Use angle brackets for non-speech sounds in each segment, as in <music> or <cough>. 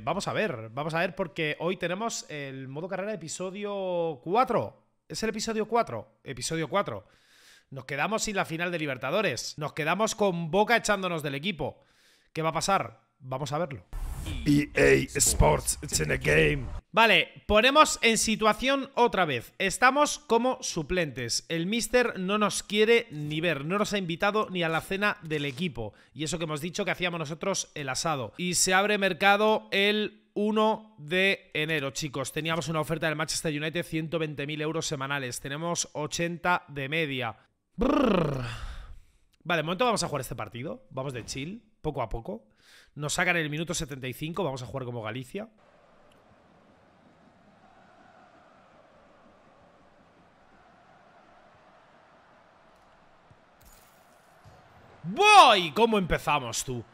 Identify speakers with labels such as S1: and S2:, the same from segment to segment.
S1: Vamos a ver, vamos a ver porque hoy tenemos el modo carrera episodio 4. Es el episodio 4, episodio 4. Nos quedamos sin la final de Libertadores. Nos quedamos con Boca echándonos del equipo. ¿Qué va a pasar? Vamos a verlo. EA Sports, it's in a game. Vale, ponemos en situación otra vez. Estamos como suplentes. El mister no nos quiere ni ver, no nos ha invitado ni a la cena del equipo. Y eso que hemos dicho que hacíamos nosotros el asado. Y se abre mercado el 1 de enero, chicos. Teníamos una oferta del Manchester United, 120.000 euros semanales. Tenemos 80 de media. Vale, de momento vamos a jugar este partido. Vamos de chill, poco a poco. Nos sacan el minuto 75, vamos a jugar como Galicia. ¡Voy! ¿Cómo empezamos, tú?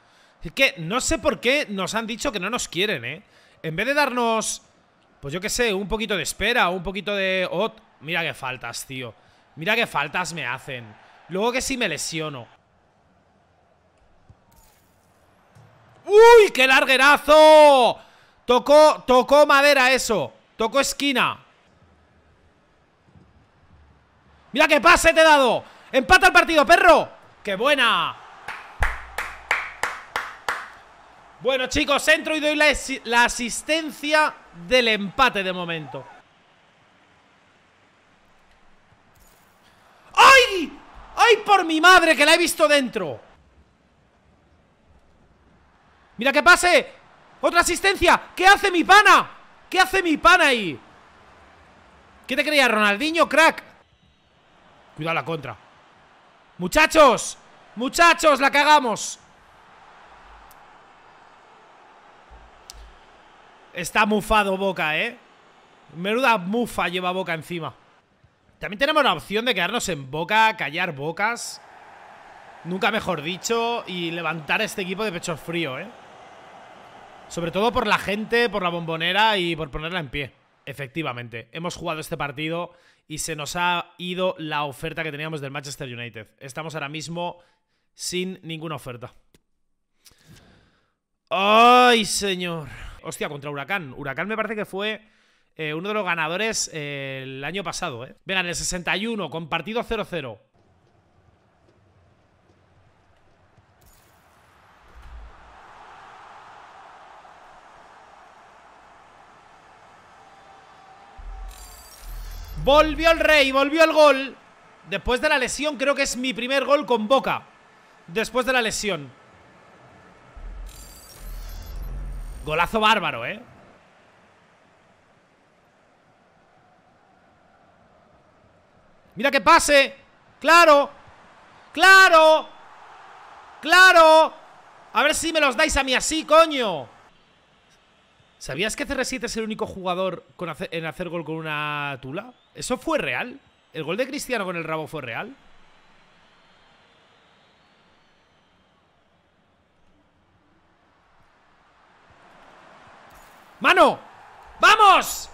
S1: Es que no sé por qué nos han dicho que no nos quieren, ¿eh? En vez de darnos, pues yo qué sé, un poquito de espera, un poquito de... mira qué faltas, tío. Mira qué faltas me hacen. Luego que si me lesiono. ¡Uy, qué larguerazo! Tocó, tocó madera eso Tocó esquina ¡Mira qué pase te he dado! ¡Empata el partido, perro! ¡Qué buena! Bueno, chicos, entro y doy la, la asistencia del empate de momento ¡Ay! ¡Ay, por mi madre, que la he visto dentro! ¡Mira que pase! ¡Otra asistencia! ¿Qué hace mi pana? ¿Qué hace mi pana ahí? ¿Qué te creía, Ronaldinho, crack? Cuidado la contra ¡Muchachos! ¡Muchachos, la cagamos! Está mufado Boca, ¿eh? Menuda mufa lleva Boca encima También tenemos la opción de quedarnos en Boca Callar bocas Nunca mejor dicho Y levantar este equipo de pecho frío, ¿eh? Sobre todo por la gente, por la bombonera y por ponerla en pie. Efectivamente, hemos jugado este partido y se nos ha ido la oferta que teníamos del Manchester United. Estamos ahora mismo sin ninguna oferta. ¡Ay, señor! Hostia, contra Huracán. Huracán me parece que fue eh, uno de los ganadores eh, el año pasado, ¿eh? Venga, en el 61, con partido 0-0. Volvió el rey, volvió el gol. Después de la lesión, creo que es mi primer gol con Boca. Después de la lesión. Golazo bárbaro, ¿eh? Mira que pase. Claro. Claro. Claro. A ver si me los dais a mí así, coño. ¿Sabías que CR7 es el único jugador en hacer gol con una tula? ¿Eso fue real? ¿El gol de Cristiano con el rabo fue real? ¡Mano! ¡Vamos!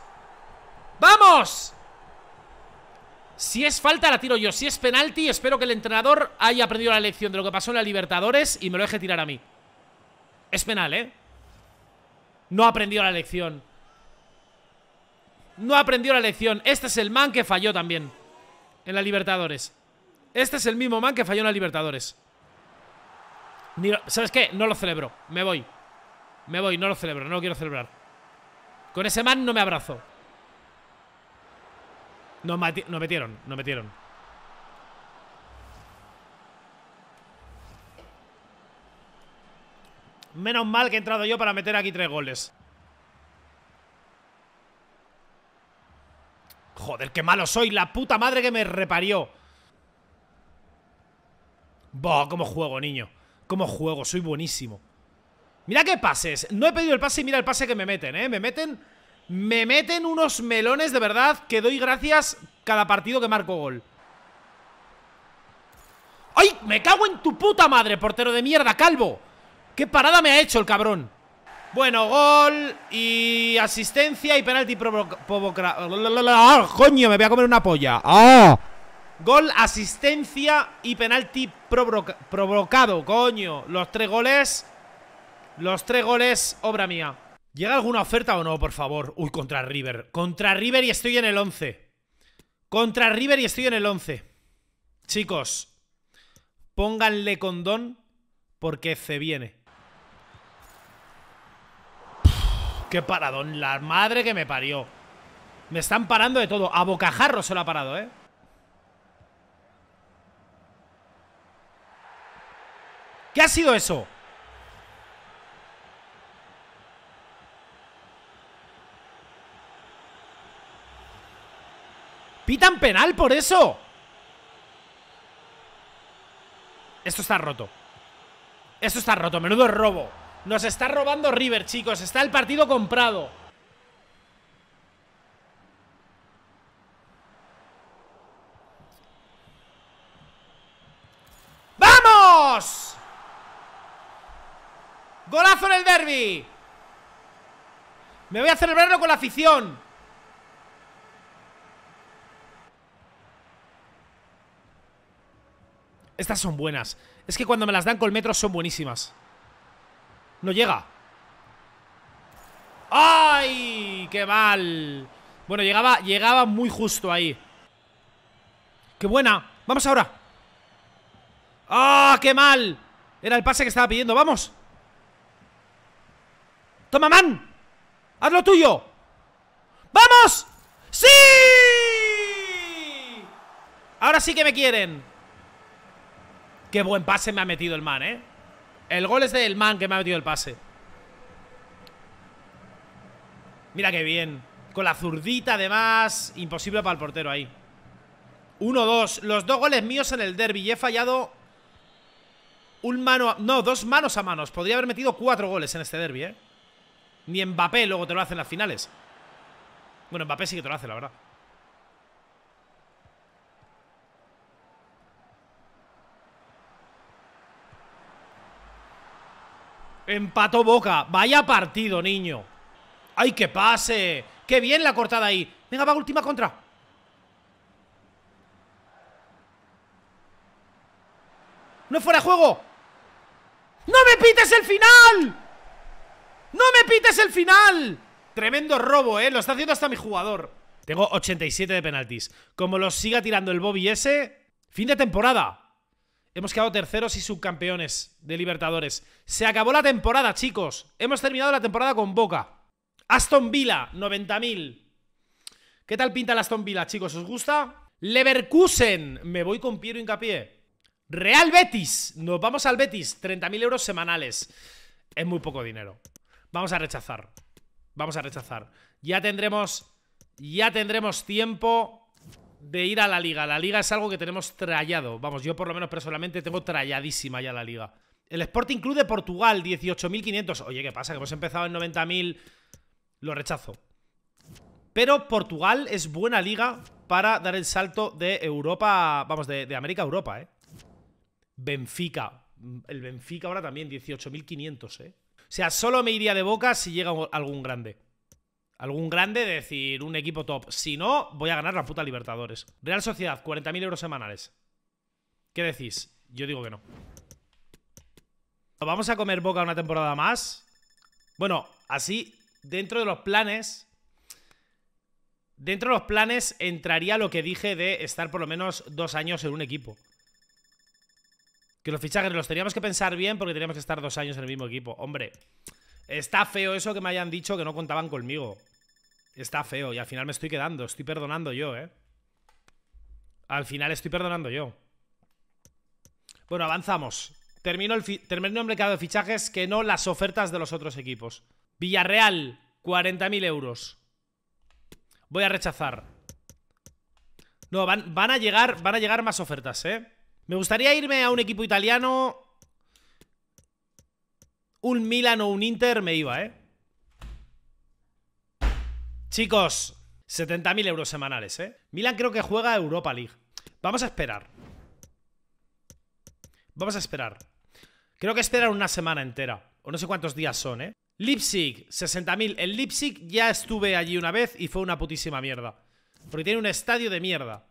S1: ¡Vamos! Si es falta, la tiro yo. Si es penalti, espero que el entrenador haya aprendido la lección de lo que pasó en la Libertadores y me lo deje tirar a mí. Es penal, ¿eh? No ha aprendido la lección. No aprendió la lección. Este es el man que falló también en la Libertadores. Este es el mismo man que falló en la Libertadores. ¿Sabes qué? No lo celebro. Me voy. Me voy, no lo celebro, no lo quiero celebrar. Con ese man no me abrazo. Nos, nos metieron, nos metieron. Menos mal que he entrado yo para meter aquí tres goles. Joder, qué malo soy, la puta madre que me reparió Boh, cómo juego, niño Cómo juego, soy buenísimo Mira qué pases, no he pedido el pase y mira el pase que me meten, eh Me meten, me meten unos melones de verdad Que doy gracias cada partido que marco gol ¡Ay! ¡Me cago en tu puta madre, portero de mierda, calvo! ¡Qué parada me ha hecho el cabrón! Bueno, gol y asistencia y penalti provocado. Ah, ¡Coño! Me voy a comer una polla. ¡Ah! Gol, asistencia y penalti provocado. Coño, los tres goles. Los tres goles, obra mía. ¿Llega alguna oferta o no, por favor? Uy, contra River. Contra River y estoy en el 11. Contra River y estoy en el 11. Chicos, pónganle condón porque se viene. Qué paradón, la madre que me parió. Me están parando de todo. A bocajarro se lo ha parado, ¿eh? ¿Qué ha sido eso? ¿Pitan penal por eso? Esto está roto. Esto está roto. Menudo robo. Nos está robando River, chicos. Está el partido comprado. ¡Vamos! ¡Golazo en el derby! Me voy a celebrarlo con la afición. Estas son buenas. Es que cuando me las dan con metro son buenísimas. No llega. ¡Ay! ¡Qué mal! Bueno, llegaba, llegaba muy justo ahí. ¡Qué buena! ¡Vamos ahora! ¡Ah, qué mal! Era el pase que estaba pidiendo. ¡Vamos! ¡Toma, man! ¡Haz lo tuyo! ¡Vamos! ¡Sí! Ahora sí que me quieren. Qué buen pase me ha metido el man, ¿eh? El gol es del man que me ha metido el pase. Mira qué bien. Con la zurdita, además. Imposible para el portero ahí. 1-2. Los dos goles míos en el derby. Y he fallado un mano a... No, dos manos a manos. Podría haber metido cuatro goles en este derby, ¿eh? Ni Mbappé luego te lo hace en las finales. Bueno, Mbappé sí que te lo hace, la verdad. Empató Boca. Vaya partido, niño. ¡Ay, que pase! ¡Qué bien la cortada ahí! Venga, va, última contra. ¡No fuera juego! ¡No me pites el final! ¡No me pites el final! Tremendo robo, ¿eh? Lo está haciendo hasta mi jugador. Tengo 87 de penaltis. Como lo siga tirando el Bobby ese... Fin de temporada. Hemos quedado terceros y subcampeones de Libertadores. Se acabó la temporada, chicos. Hemos terminado la temporada con Boca. Aston Villa, 90.000. ¿Qué tal pinta el Aston Villa, chicos? ¿Os gusta? Leverkusen, me voy con Piero Hincapié. Real Betis, nos vamos al Betis, 30.000 euros semanales. Es muy poco dinero. Vamos a rechazar. Vamos a rechazar. Ya tendremos... Ya tendremos tiempo de ir a la liga. La liga es algo que tenemos trallado. Vamos, yo por lo menos personalmente tengo tralladísima ya la liga. El Sporting Club de Portugal, 18.500. Oye, ¿qué pasa? Que hemos empezado en 90.000. Lo rechazo. Pero Portugal es buena liga para dar el salto de Europa, vamos, de, de América a Europa, ¿eh? Benfica. El Benfica ahora también, 18.500, ¿eh? O sea, solo me iría de boca si llega algún grande. Algún grande, decir un equipo top. Si no, voy a ganar la puta Libertadores. Real Sociedad, 40.000 euros semanales. ¿Qué decís? Yo digo que no. ¿Vamos a comer boca una temporada más? Bueno, así, dentro de los planes... Dentro de los planes entraría lo que dije de estar por lo menos dos años en un equipo. Que los fichajes los teníamos que pensar bien porque teníamos que estar dos años en el mismo equipo. Hombre, Está feo eso que me hayan dicho que no contaban conmigo. Está feo y al final me estoy quedando. Estoy perdonando yo, ¿eh? Al final estoy perdonando yo. Bueno, avanzamos. Termino el, termino el mercado de fichajes que no las ofertas de los otros equipos. Villarreal, 40.000 euros. Voy a rechazar. No, van, van, a llegar, van a llegar más ofertas, ¿eh? Me gustaría irme a un equipo italiano un Milan o un Inter me iba, ¿eh? Chicos, 70.000 euros semanales, ¿eh? Milan creo que juega Europa League. Vamos a esperar. Vamos a esperar. Creo que esperan una semana entera. O no sé cuántos días son, ¿eh? Leipzig, 60.000. En Leipzig ya estuve allí una vez y fue una putísima mierda. Porque tiene un estadio de mierda.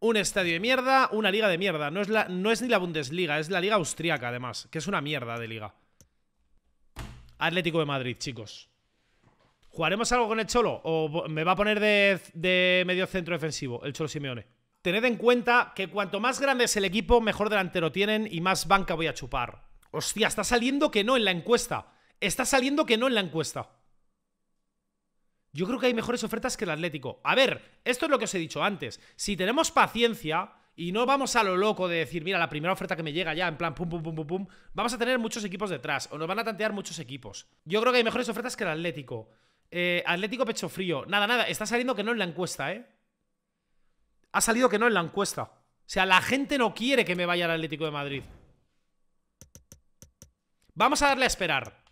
S1: Un estadio de mierda, una liga de mierda. No es, la, no es ni la Bundesliga, es la liga austriaca, además, que es una mierda de liga. Atlético de Madrid, chicos. ¿Jugaremos algo con el Cholo? ¿O me va a poner de, medio centro defensivo el Cholo Simeone? Tened en cuenta que cuanto más grande es el equipo, mejor delantero tienen y más banca voy a chupar. Hostia, está saliendo que no en la encuesta. Está saliendo que no en la encuesta. Yo creo que hay mejores ofertas que el Atlético. A ver, esto es lo que os he dicho antes. Si tenemos paciencia, y no vamos a lo loco de decir, mira, la primera oferta que me llega ya, en plan, pum, pum, pum, pum, pum. Vamos a tener muchos equipos detrás, o nos van a tantear muchos equipos. Yo creo que hay mejores ofertas que el Atlético. Eh, Atlético pecho frío. Nada, nada, está saliendo que no en la encuesta, ¿eh? Ha salido que no en la encuesta. O sea, la gente no quiere que me vaya al Atlético de Madrid. Vamos a darle a esperar.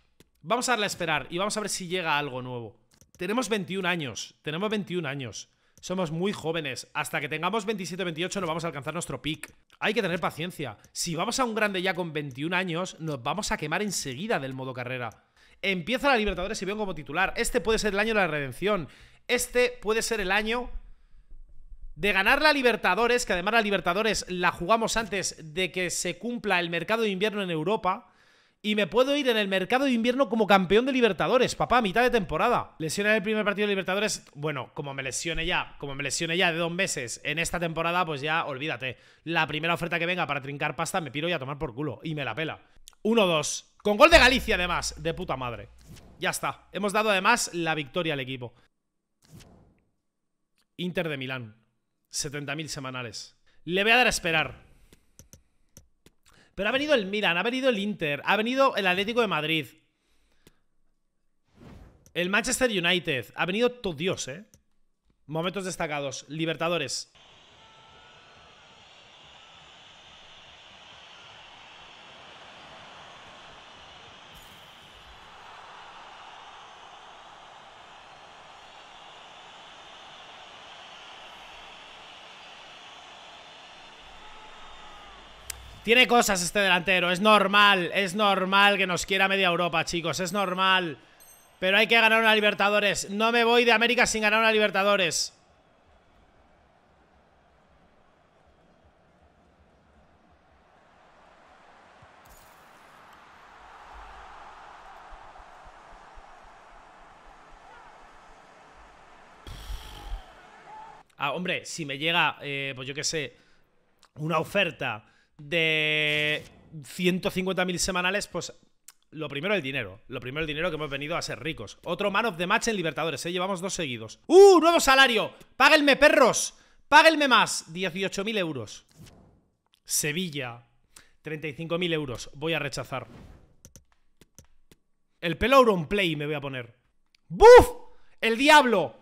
S1: Vamos a darle a esperar y vamos a ver si llega algo nuevo. Tenemos 21 años, tenemos 21 años. Somos muy jóvenes. Hasta que tengamos 27, 28 no vamos a alcanzar nuestro pick. Hay que tener paciencia. Si vamos a un grande ya con 21 años, nos vamos a quemar enseguida del modo carrera. Empieza la Libertadores y vengo como titular. Este puede ser el año de la redención. Este puede ser el año de ganar la Libertadores, que además la Libertadores la jugamos antes de que se cumpla el mercado de invierno en Europa y me puedo ir en el mercado de invierno como campeón de Libertadores, papá, mitad de temporada. en el primer partido de Libertadores, bueno, como me lesione ya, como me lesione ya de dos meses en esta temporada, pues ya olvídate. La primera oferta que venga para trincar pasta me piro y a tomar por culo y me la pela. 1-2. Con gol de Galicia además, de puta madre. Ya está. Hemos dado además la victoria al equipo. Inter de Milán. 70.000 semanales. Le voy a dar a esperar. Pero ha venido el Milan, ha venido el Inter, ha venido el Atlético de Madrid. El Manchester United. Ha venido todo Dios, ¿eh? Momentos destacados. Libertadores. Tiene cosas este delantero, es normal, es normal que nos quiera media Europa, chicos, es normal. Pero hay que ganar una Libertadores. No me voy de América sin ganar una Libertadores. Ah, hombre, si me llega, eh, pues yo qué sé, una oferta de 150.000 semanales, pues lo primero el dinero. Lo primero el dinero que hemos venido a ser ricos. Otro man of the match en Libertadores, ¿eh? Llevamos dos seguidos. ¡Uh! ¡Nuevo salario! ¡Páguenme, perros! ¡Páguenme más! 18.000 euros. Sevilla. 35.000 euros. Voy a rechazar. El pelo Play me voy a poner. ¡Buf! ¡El diablo!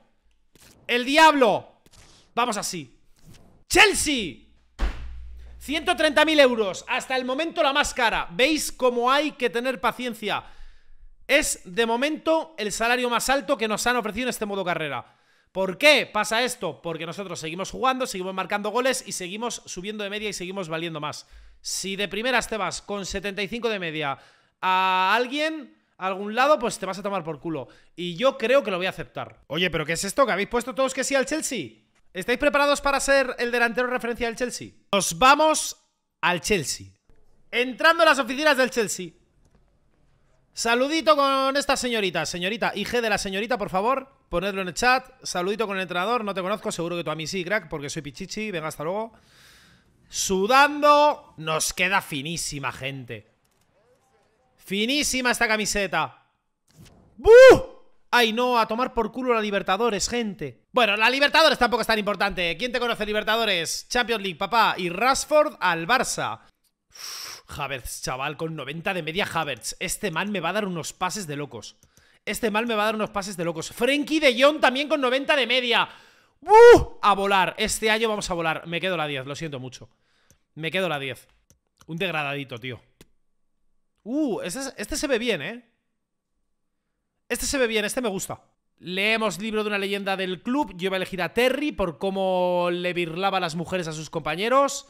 S1: ¡El diablo! Vamos así. ¡Chelsea! 130.000 euros, hasta el momento la más cara. ¿Veis cómo hay que tener paciencia? Es, de momento, el salario más alto que nos han ofrecido en este modo carrera. ¿Por qué pasa esto? Porque nosotros seguimos jugando, seguimos marcando goles y seguimos subiendo de media y seguimos valiendo más. Si de primeras te vas con 75 de media a alguien, a algún lado, pues te vas a tomar por culo. Y yo creo que lo voy a aceptar. Oye, ¿pero qué es esto? ¿Que habéis puesto todos que sí al Chelsea? ¿Estáis preparados para ser el delantero referencia del Chelsea? Nos vamos al Chelsea. Entrando en las oficinas del Chelsea. Saludito con esta señorita. Señorita, IG de la señorita, por favor. Ponedlo en el chat. Saludito con el entrenador. No te conozco, seguro que tú a mí sí, crack, porque soy pichichi. Venga, hasta luego. Sudando. Nos queda finísima, gente. Finísima esta camiseta. ¡Buh! Ay, no, a tomar por culo la Libertadores, gente. Bueno, la Libertadores tampoco es tan importante. ¿Quién te conoce, Libertadores? Champions League, papá. Y Rashford al Barça. Havertz, chaval, con 90 de media Havertz. Este man me va a dar unos pases de locos. Este mal me va a dar unos pases de locos. Frenkie de Jong también con 90 de media. ¡Uh! A volar. Este año vamos a volar. Me quedo la 10, lo siento mucho. Me quedo la 10. Un degradadito, tío. Uh, este se ve bien, ¿eh? Este se ve bien, este me gusta. Leemos libro de una leyenda del club. Yo iba a elegir a Terry por cómo le birlaba las mujeres a sus compañeros.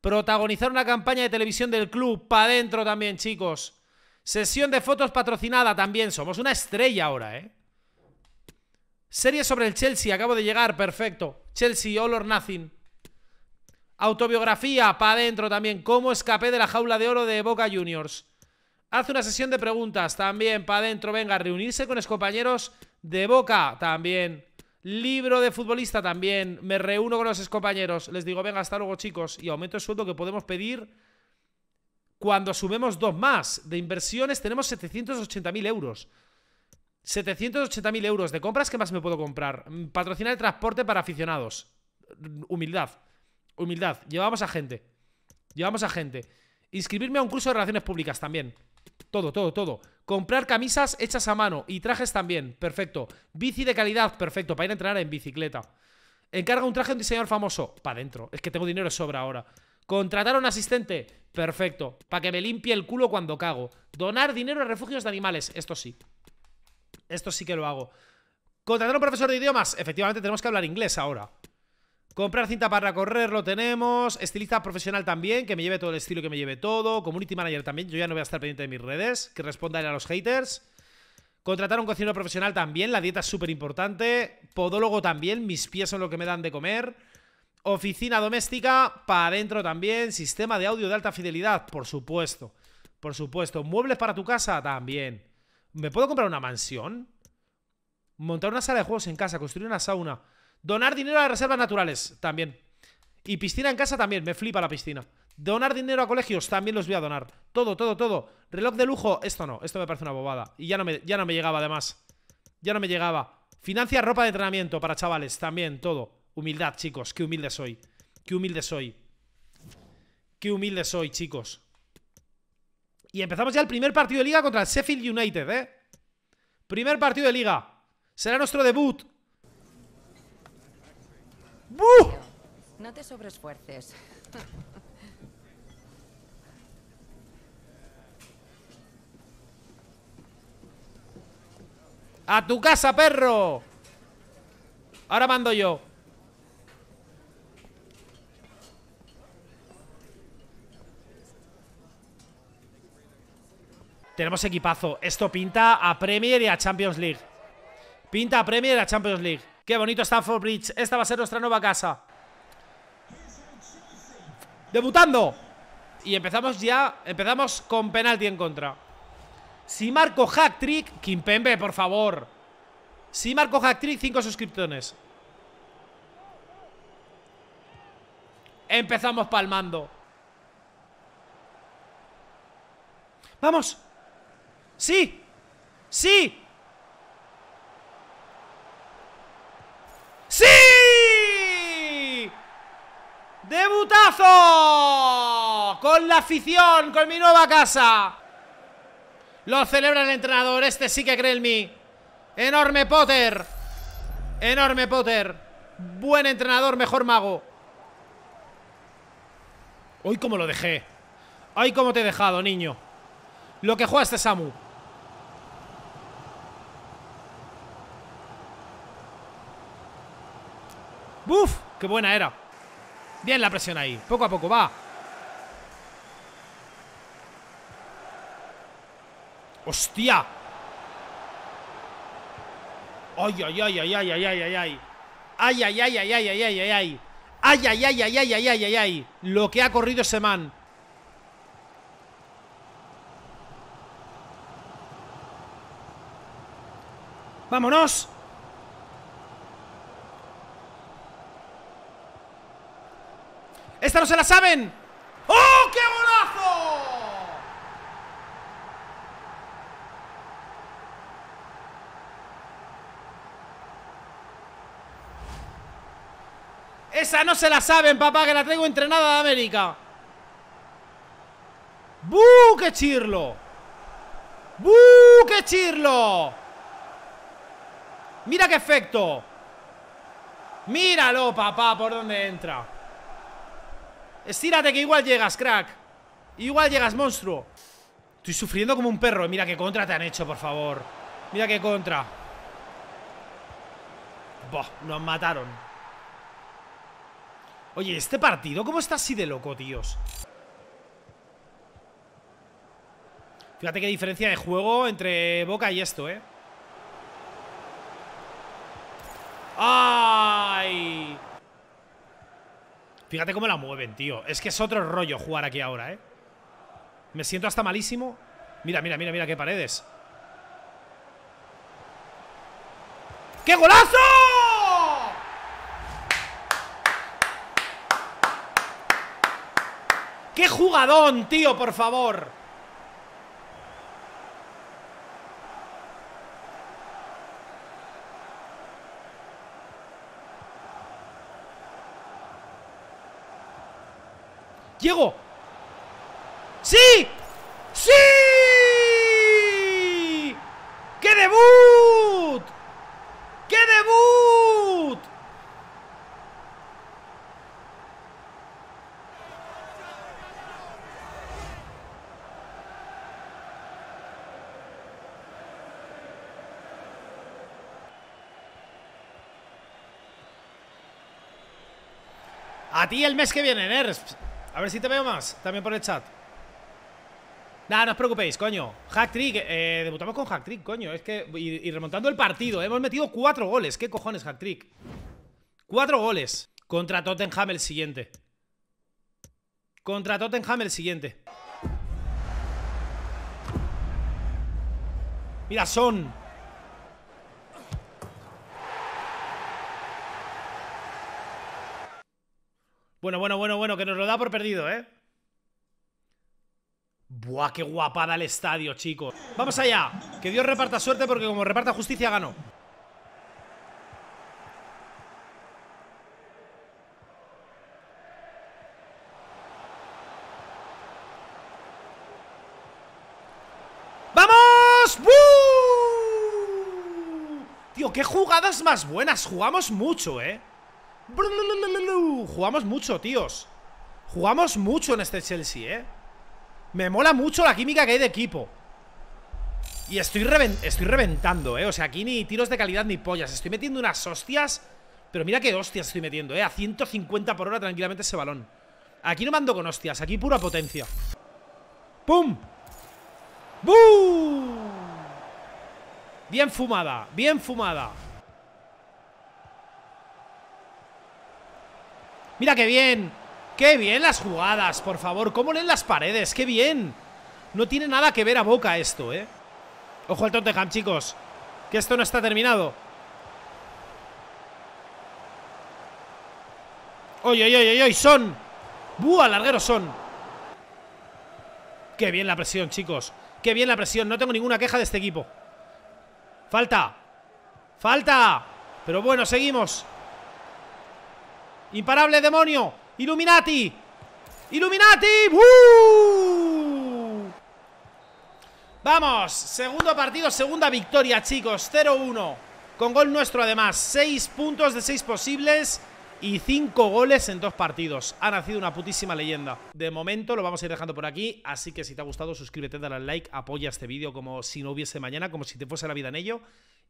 S1: Protagonizar una campaña de televisión del club. Pa' dentro también, chicos. Sesión de fotos patrocinada también. Somos una estrella ahora, ¿eh? Serie sobre el Chelsea. Acabo de llegar. Perfecto. Chelsea, All or Nothing. Autobiografía. Pa' adentro también. Cómo escapé de la jaula de oro de Boca Juniors. Hace una sesión de preguntas también para adentro. Venga, reunirse con compañeros de Boca también. Libro de futbolista también. Me reúno con los compañeros. Les digo, venga, hasta luego, chicos. Y aumento el sueldo que podemos pedir cuando sumemos dos más. De inversiones tenemos 780.000 euros. 780.000 euros de compras. ¿Qué más me puedo comprar? Mm, patrocinar el transporte para aficionados. Mm, humildad. Humildad. Llevamos a gente. Llevamos a gente. Inscribirme a un curso de relaciones públicas también. Todo, todo, todo. Comprar camisas hechas a mano y trajes también, perfecto. Bici de calidad, perfecto, para ir a entrenar en bicicleta. Encarga un traje a un diseñador famoso, para adentro. Es que tengo dinero de sobra ahora. Contratar a un asistente, perfecto, para que me limpie el culo cuando cago. Donar dinero a refugios de animales, esto sí. Esto sí que lo hago. Contratar a un profesor de idiomas, efectivamente tenemos que hablar inglés ahora. Comprar cinta para correr lo tenemos. Estilista profesional también, que me lleve todo el estilo, que me lleve todo. Community manager también, yo ya no voy a estar pendiente de mis redes, que responda a los haters. Contratar un cocinero profesional también, la dieta es súper importante. Podólogo también, mis pies son lo que me dan de comer. Oficina doméstica, para adentro también. Sistema de audio de alta fidelidad, por supuesto. Por supuesto. Muebles para tu casa también. ¿Me puedo comprar una mansión? Montar una sala de juegos en casa, construir una sauna. Donar dinero a las reservas naturales, también. Y piscina en casa también, me flipa la piscina. Donar dinero a colegios, también los voy a donar. Todo, todo, todo. Reloj de lujo, esto no, esto me parece una bobada. Y ya no me, ya no me llegaba, además. Ya no me llegaba. Financia ropa de entrenamiento para chavales, también, todo. Humildad, chicos, qué humilde soy. Qué humilde soy. Qué humilde soy, chicos. Y empezamos ya el primer partido de liga contra el Sheffield United, ¿eh? Primer partido de liga. Será nuestro debut no te sobresfuerces. <laughs> ¡A tu casa, perro! Ahora mando yo. Tenemos equipazo. Esto pinta a Premier y a Champions League. Pinta a Premier y a Champions League. Qué bonito está Bridge. Esta va a ser nuestra nueva casa. Debutando. Y empezamos ya, empezamos con penalti en contra. Si marco hack trick, Kimpembe, por favor. Si marco hack cinco cinco suscripciones. Empezamos palmando. ¡Vamos! ¡Sí! ¡Sí! Tazo Con la afición, con mi nueva casa. Lo celebra el entrenador. Este sí que cree en mí. Enorme Potter. Enorme Potter. Buen entrenador, mejor mago. Hoy cómo lo dejé. Ay, cómo te he dejado, niño. Lo que juega este Samu. ¡Buf! ¡Qué buena era! Bien la presión ahí. Poco a poco va. ¡Hostia! ¡Ay, ay, ay, ay, ay, ay, ay, ay, ay! ¡Ay, ay, ay, ay, ay, ay, ay, ay, ay! ¡Ay, ay, ay, ay, ay, ay, ay, ay, ay! Lo que ha corrido ese man. ¡Vámonos! Esta no se la saben. ¡Oh, qué golazo! Esa no se la saben, papá, que la tengo entrenada de América. ¡Bu! qué chirlo! ¡Bu! qué chirlo! ¡Mira qué efecto! ¡Míralo, papá, por dónde entra! Estírate que igual llegas, crack Igual llegas, monstruo Estoy sufriendo como un perro Mira qué contra te han hecho, por favor Mira qué contra Buah, nos mataron Oye, este partido ¿Cómo está así de loco, tíos? Fíjate qué diferencia de juego entre Boca y esto, ¿eh? ¡Ay! Fíjate cómo la mueven, tío. Es que es otro rollo jugar aquí ahora, ¿eh? Me siento hasta malísimo. Mira, mira, mira, mira qué paredes. ¡Qué golazo! ¡Qué jugadón, tío, por favor! Diego. ¡Sí! ¡Sí! ¡Qué debut! ¡Qué debut! A ti el mes que viene, Nerf. ¿eh? A ver si te veo más, también por el chat. Nada, no os preocupéis, coño. Hacktrick, eh, eh, debutamos con Hacktrick, coño. Es que. Y, remontando el partido, hemos metido cuatro goles. ¿Qué cojones, Hacktrick Cuatro goles. Contra Tottenham el siguiente. Contra Tottenham el siguiente. Mira, son. Bueno, bueno, bueno, bueno, que nos lo da por perdido, ¿eh? Buah, qué guapada el estadio, chicos. Vamos allá. Que Dios reparta suerte porque como reparta justicia, gano. ¡Vamos! Tío, qué jugadas más buenas. Jugamos mucho, ¿eh? Jugamos mucho, tíos Jugamos mucho en este Chelsea, eh Me mola mucho la química que hay de equipo Y estoy, estoy reventando, eh O sea, aquí ni tiros de calidad ni pollas Estoy metiendo unas hostias Pero mira qué hostias estoy metiendo, eh A 150 por hora tranquilamente ese balón Aquí no mando con hostias, aquí pura potencia ¡Pum! Bien fumada, bien fumada Mira qué bien. Qué bien las jugadas, por favor. Cómo leen las paredes. Qué bien. No tiene nada que ver a Boca esto, ¿eh? Ojo al Tottenham, chicos. Que esto no está terminado. ¡Oye, oy, oy, oy! oy son ¡Buah, larguero son! ¡Qué bien la presión, chicos! ¡Qué bien la presión! No tengo ninguna queja de este equipo. ¡Falta! ¡Falta! Pero bueno, seguimos. Imparable demonio. Illuminati. Illuminati. Vamos. Segundo partido, segunda victoria, chicos. 0-1. Con gol nuestro además. Seis puntos de seis posibles. Y cinco goles en dos partidos. Ha nacido una putísima leyenda. De momento lo vamos a ir dejando por aquí. Así que si te ha gustado, suscríbete, dale al like, apoya este vídeo como si no hubiese mañana, como si te fuese la vida en ello.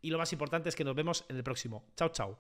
S1: Y lo más importante es que nos vemos en el próximo. Chao, chao.